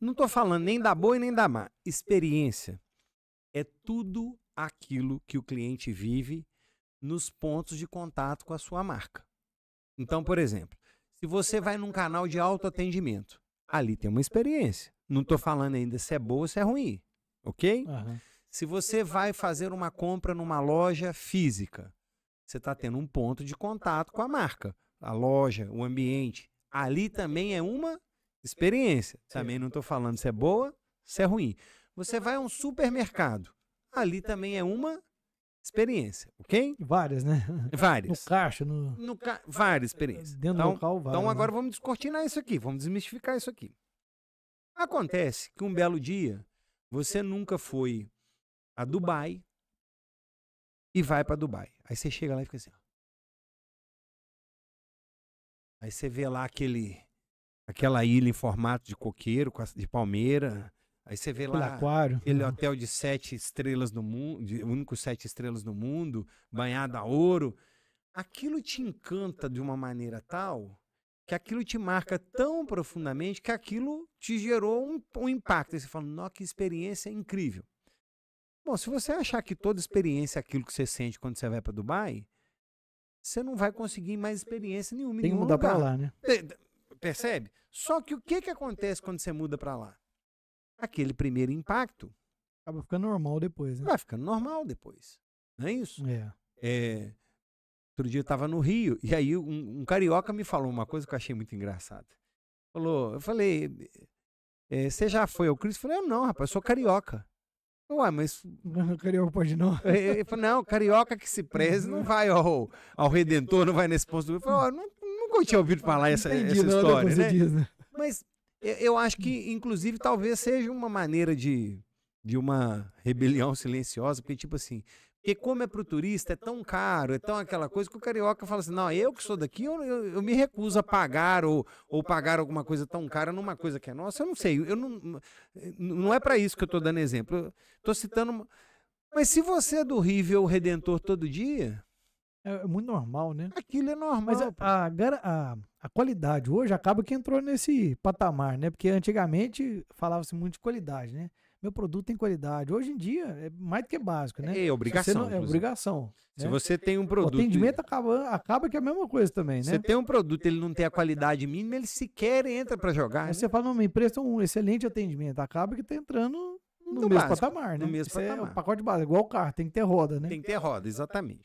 Não estou falando nem da boa e nem da má. Experiência é tudo aquilo que o cliente vive nos pontos de contato com a sua marca. Então, por exemplo, se você vai num canal de autoatendimento, ali tem uma experiência. Não estou falando ainda se é boa ou se é ruim, ok? Uhum. Se você vai fazer uma compra numa loja física, você está tendo um ponto de contato com a marca, a loja, o ambiente. Ali também é uma Experiência. É. Também não estou falando se é boa, se é ruim. Você vai a um supermercado. Ali também é uma experiência, ok? Várias, né? Várias. No caixa, no. no ca... Várias experiências. Dentro então, do local, várias. Então né? agora né? vamos descortinar isso aqui, vamos desmistificar isso aqui. Acontece que um belo dia você nunca foi a Dubai e vai para Dubai. Aí você chega lá e fica assim. Ó. Aí você vê lá aquele aquela ilha em formato de coqueiro, de palmeira. Aí você vê tipo lá aquário. aquele hotel de sete estrelas no mundo, único sete estrelas no mundo, banhado a ouro. Aquilo te encanta de uma maneira tal que aquilo te marca tão profundamente que aquilo te gerou um, um impacto. Aí você fala, nossa, que experiência incrível. Bom, se você achar que toda experiência é aquilo que você sente quando você vai para Dubai, você não vai conseguir mais experiência nenhuma. Tem que mudar para lá, né? Percebe? Só que o que, que acontece quando você muda para lá? Aquele primeiro impacto. Acaba ficando normal depois, né? Vai ficando normal depois. Não é isso? É. é outro dia eu tava no Rio e aí um, um, carioca me falou uma coisa que eu achei muito engraçada. Falou, eu falei, é, você já foi ao Cristo? Eu falei, não, rapaz, eu sou carioca. Ué, mas. carioca pode não. Ele falou, não, carioca que se preze não uhum. vai ao, ao Redentor, não vai nesse posto. Eu falei, oh, não nunca tinha ouvido falar essa, essa história, né? Diz, né? Mas eu acho que, inclusive, talvez seja uma maneira de, de uma rebelião silenciosa, porque, tipo assim, porque como é pro turista, é tão caro, é tão aquela coisa que o carioca fala assim, não, eu que sou daqui, eu, eu, eu me recuso a pagar ou, ou pagar alguma coisa tão cara numa coisa que é nossa, eu não sei, eu não, não é para isso que eu tô dando exemplo, eu tô citando... Mas se você é do River Redentor todo dia, é, é muito normal, né? Aquilo é normal. Mas a, a, a, a qualidade hoje acaba que entrou nesse patamar, né? Porque antigamente falava-se muito de qualidade, né? Meu produto tem qualidade. Hoje em dia é mais do que básico, né? É, é obrigação. Não, é obrigação. Se né? você tem um produto. O atendimento acaba, acaba que é a mesma coisa também, né? Você tem um produto, ele não tem a qualidade mínima, ele sequer entra para jogar. Aí né? Você fala, não, me presta um excelente atendimento. Acaba que tá entrando no, no mesmo básico, patamar, né? No mesmo Isso patamar. É o pacote básico, igual o carro, tem que ter roda, né? Tem que ter roda, exatamente.